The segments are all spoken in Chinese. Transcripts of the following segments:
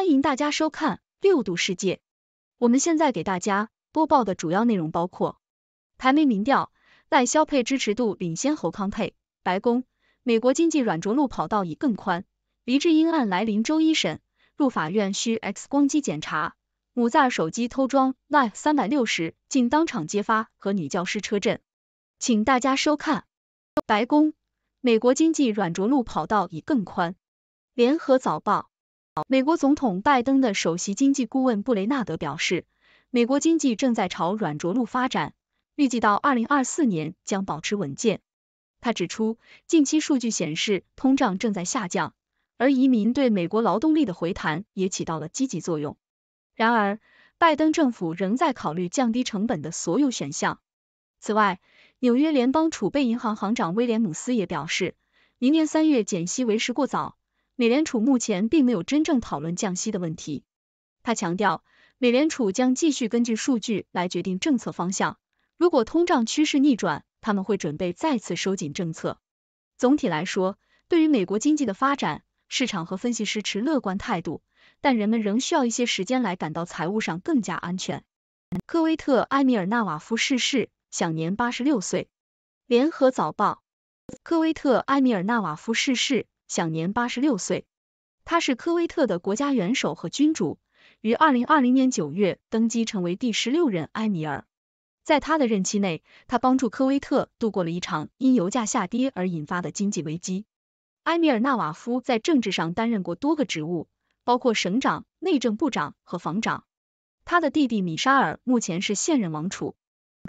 欢迎大家收看《六度世界》。我们现在给大家播报的主要内容包括：台媒民调，赖萧佩支持度领先侯康佩；白宫，美国经济软着陆跑道已更宽；李智英案来临周一审，入法院需 X 光机检查；母炸手机偷装 Life 三百六十，竟当场揭发；和女教师车震。请大家收看。白宫，美国经济软着陆跑道已更宽。联合早报。美国总统拜登的首席经济顾问布雷纳德表示，美国经济正在朝软着陆发展，预计到2024年将保持稳健。他指出，近期数据显示通胀正在下降，而移民对美国劳动力的回弹也起到了积极作用。然而，拜登政府仍在考虑降低成本的所有选项。此外，纽约联邦储备银行行长威廉姆斯也表示，明年三月减息为时过早。美联储目前并没有真正讨论降息的问题。他强调，美联储将继续根据数据来决定政策方向。如果通胀趋势逆转，他们会准备再次收紧政策。总体来说，对于美国经济的发展，市场和分析师持乐观态度，但人们仍需要一些时间来感到财务上更加安全。科威特埃米尔纳瓦夫逝世，享年八十六岁。联合早报。科威特埃米尔纳瓦夫逝世。享年八十六岁。他是科威特的国家元首和君主，于二零二零年九月登基成为第十六任埃米尔。在他的任期内，他帮助科威特度过了一场因油价下跌而引发的经济危机。埃米尔纳瓦夫在政治上担任过多个职务，包括省长、内政部长和防长。他的弟弟米沙尔目前是现任王储。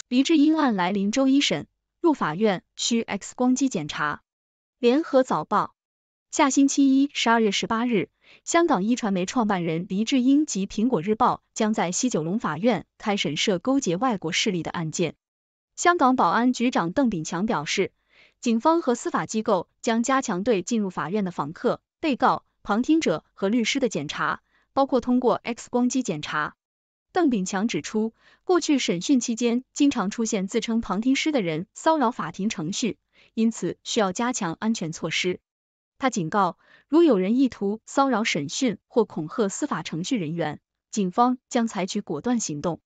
黎智英案来临周一审入法院需 X 光机检查。联合早报。下星期一，十二月十八日，香港一传媒创办人黎智英及《苹果日报》将在西九龙法院开审涉勾结外国势力的案件。香港保安局长邓炳强表示，警方和司法机构将加强对进入法院的访客、被告、旁听者和律师的检查，包括通过 X 光机检查。邓炳强指出，过去审讯期间经常出现自称旁听师的人骚扰法庭程序，因此需要加强安全措施。他警告，如有人意图骚扰审讯或恐吓司法程序人员，警方将采取果断行动。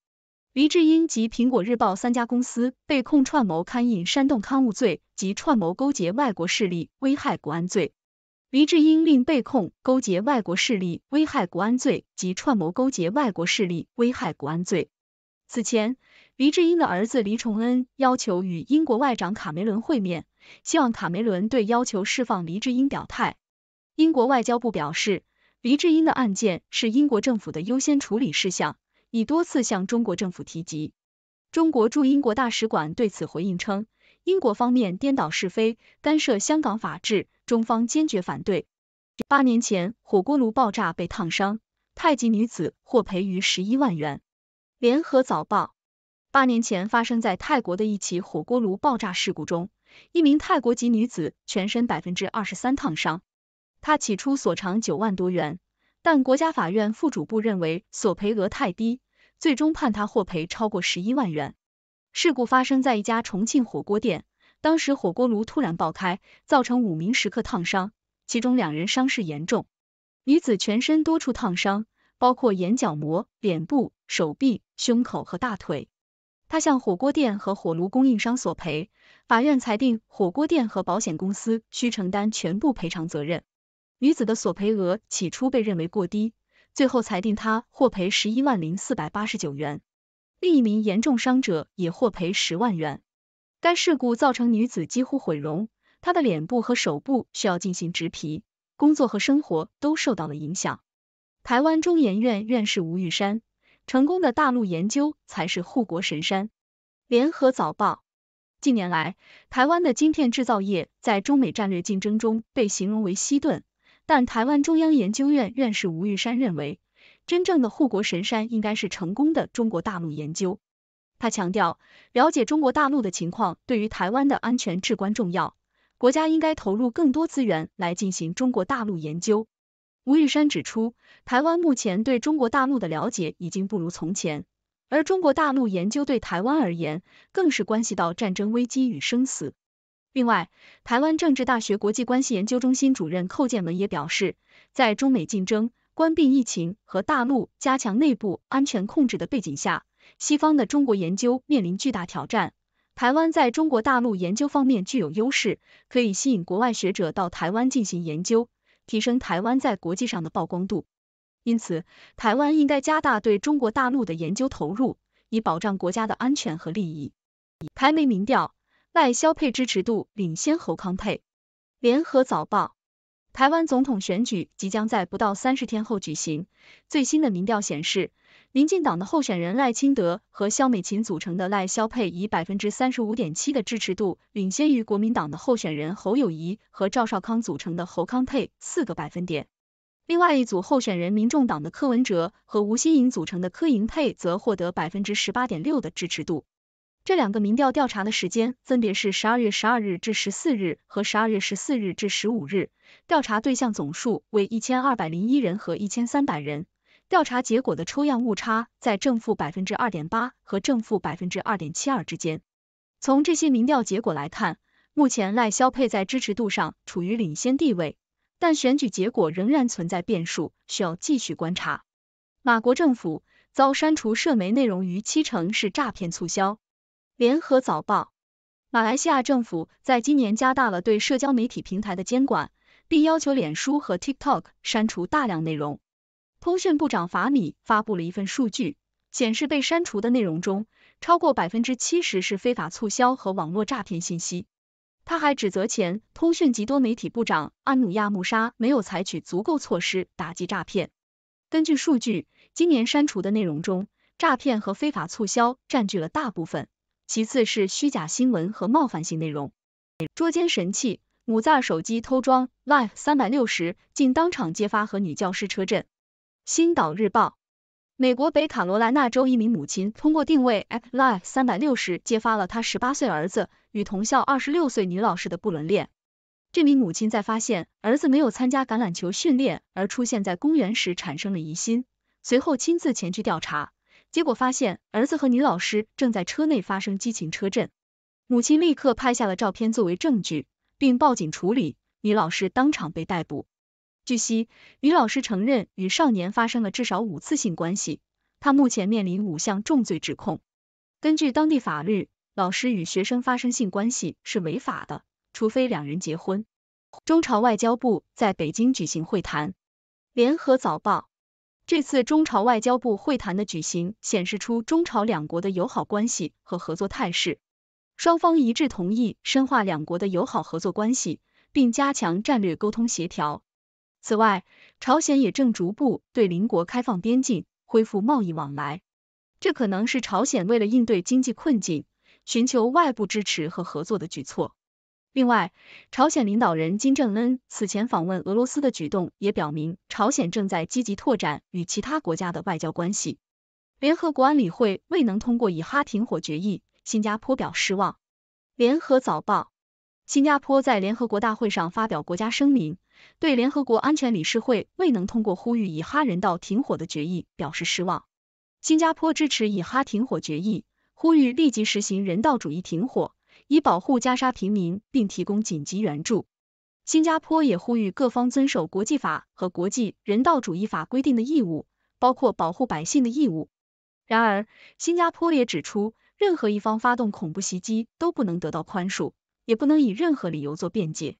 黎智英及苹果日报三家公司被控串谋刊印煽动刊物罪及串谋勾结外国势力危害国安罪。黎智英另被控勾结外国势力危害国安罪及串谋勾结外国势力危害国安罪。此前。黎智英的儿子黎崇恩要求与英国外长卡梅伦会面，希望卡梅伦对要求释放黎智英表态。英国外交部表示，黎智英的案件是英国政府的优先处理事项，已多次向中国政府提及。中国驻英国大使馆对此回应称，英国方面颠倒是非，干涉香港法治，中方坚决反对。八年前火锅炉爆炸被烫伤，太极女子获赔逾十一万元。联合早报。八年前发生在泰国的一起火锅炉爆炸事故中，一名泰国籍女子全身百分之二十三烫伤。她起初索偿九万多元，但国家法院副主部认为索赔额太低，最终判她获赔超过十一万元。事故发生在一家重庆火锅店，当时火锅炉突然爆开，造成五名食客烫伤，其中两人伤势严重。女子全身多处烫伤，包括眼角膜、脸部、手臂、胸口和大腿。他向火锅店和火炉供应商索赔，法院裁定火锅店和保险公司需承担全部赔偿责任。女子的索赔额起初被认为过低，最后裁定她获赔十一万零四百八十九元。另一名严重伤者也获赔十万元。该事故造成女子几乎毁容，她的脸部和手部需要进行植皮，工作和生活都受到了影响。台湾中研院院士吴玉山，成功的大陆研究才是护国神山。联合早报：近年来，台湾的晶片制造业在中美战略竞争中被形容为“西盾”，但台湾中央研究院院士吴玉山认为，真正的护国神山应该是成功的中国大陆研究。他强调，了解中国大陆的情况对于台湾的安全至关重要，国家应该投入更多资源来进行中国大陆研究。吴玉山指出，台湾目前对中国大陆的了解已经不如从前。而中国大陆研究对台湾而言，更是关系到战争危机与生死。另外，台湾政治大学国际关系研究中心主任寇建文也表示，在中美竞争、关闭疫情和大陆加强内部安全控制的背景下，西方的中国研究面临巨大挑战。台湾在中国大陆研究方面具有优势，可以吸引国外学者到台湾进行研究，提升台湾在国际上的曝光度。因此，台湾应该加大对中国大陆的研究投入，以保障国家的安全和利益。台媒民调，赖萧佩支持度领先侯康佩。联合早报，台湾总统选举即将在不到三十天后举行，最新的民调显示，民进党的候选人赖清德和萧美琴组成的赖萧佩以百分之三十五点七的支持度领先于国民党的候选人侯友谊和赵少康组成的侯康佩四个百分点。另外一组候选人，民众党的柯文哲和吴新颖组成的柯银佩则获得百分之十八点六的支持度。这两个民调调查的时间分别是十二月十二日至十四日和十二月十四日至十五日，调查对象总数为一千二百零一人和一千三百人，调查结果的抽样误差在正负百分之二点八和正负百分之二点七二之间。从这些民调结果来看，目前赖萧配在支持度上处于领先地位。但选举结果仍然存在变数，需要继续观察。马国政府遭删除涉媒内容逾七成是诈骗促销。联合早报：马来西亚政府在今年加大了对社交媒体平台的监管，并要求脸书和 TikTok 删除大量内容。通讯部长法米发布了一份数据，显示被删除的内容中，超过百分之七十是非法促销和网络诈骗信息。他还指责前通讯及多媒体部长安努亚穆沙没有采取足够措施打击诈骗。根据数据，今年删除的内容中，诈骗和非法促销占据了大部分，其次是虚假新闻和冒犯性内容。捉奸神器，母子手机偷装 l i f e 三百六十，竟当场揭发和女教师车震。新岛日报。美国北卡罗来纳州一名母亲通过定位 a p p l i f e 三百六十，揭发了他十八岁儿子与同校二十六岁女老师的不伦恋。这名母亲在发现儿子没有参加橄榄球训练而出现在公园时，产生了疑心，随后亲自前去调查，结果发现儿子和女老师正在车内发生激情车震。母亲立刻拍下了照片作为证据，并报警处理，女老师当场被逮捕。据悉，于老师承认与少年发生了至少五次性关系，他目前面临五项重罪指控。根据当地法律，老师与学生发生性关系是违法的，除非两人结婚。中朝外交部在北京举行会谈，联合早报。这次中朝外交部会谈的举行，显示出中朝两国的友好关系和合作态势。双方一致同意深化两国的友好合作关系，并加强战略沟通协调。此外，朝鲜也正逐步对邻国开放边境，恢复贸易往来。这可能是朝鲜为了应对经济困境，寻求外部支持和合作的举措。另外，朝鲜领导人金正恩此前访问俄罗斯的举动，也表明朝鲜正在积极拓展与其他国家的外交关系。联合国安理会未能通过以哈停火决议，新加坡表示失望。联合早报，新加坡在联合国大会上发表国家声明。对联合国安全理事会未能通过呼吁以哈人道停火的决议表示失望。新加坡支持以哈停火决议，呼吁立即实行人道主义停火，以保护加沙平民并提供紧急援助。新加坡也呼吁各方遵守国际法和国际人道主义法规定的义务，包括保护百姓的义务。然而，新加坡也指出，任何一方发动恐怖袭击都不能得到宽恕，也不能以任何理由做辩解。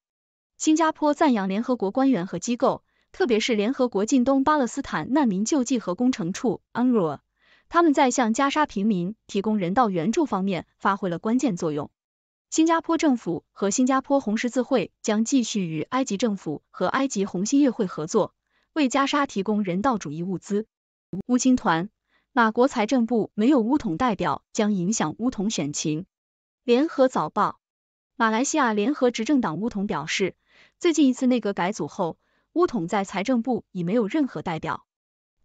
新加坡赞扬联合国官员和机构，特别是联合国近东巴勒斯坦难民救济和工程处 （UNRWA），他们在向加沙平民提供人道援助方面发挥了关键作用。新加坡政府和新加坡红十字会将继续与埃及政府和埃及红新月会合作，为加沙提供人道主义物资。乌青团，马国财政部没有乌统代表将影响乌统选情。联合早报，马来西亚联合执政党乌统表示。最近一次内阁改组后，巫统在财政部已没有任何代表，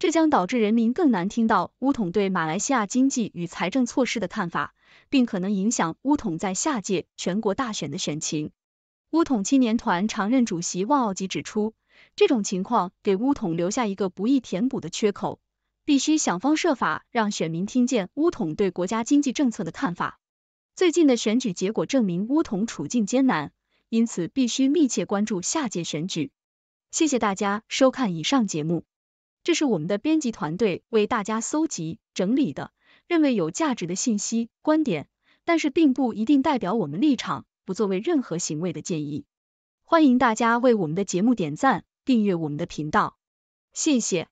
这将导致人民更难听到巫统对马来西亚经济与财政措施的看法，并可能影响巫统在下届全国大选的选情。巫统青年团常任主席旺奥吉指出，这种情况给巫统留下一个不易填补的缺口，必须想方设法让选民听见巫统对国家经济政策的看法。最近的选举结果证明，巫统处境艰难。因此，必须密切关注下届选举。谢谢大家收看以上节目，这是我们的编辑团队为大家搜集整理的，认为有价值的信息、观点，但是并不一定代表我们立场，不作为任何行为的建议。欢迎大家为我们的节目点赞、订阅我们的频道，谢谢。